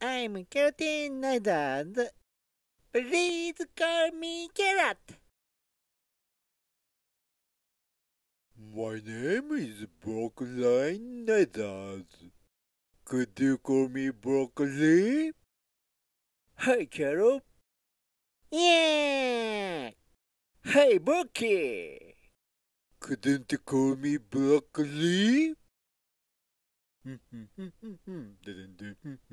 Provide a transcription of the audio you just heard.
I'm Carrot Nidad. Please call me Carrot. My name is b r o o k l y Nidad. Could you call me Broccoli? Hi, Carrot. Yeah. Hey, Broccoli. Couldn't you call me Broccoli?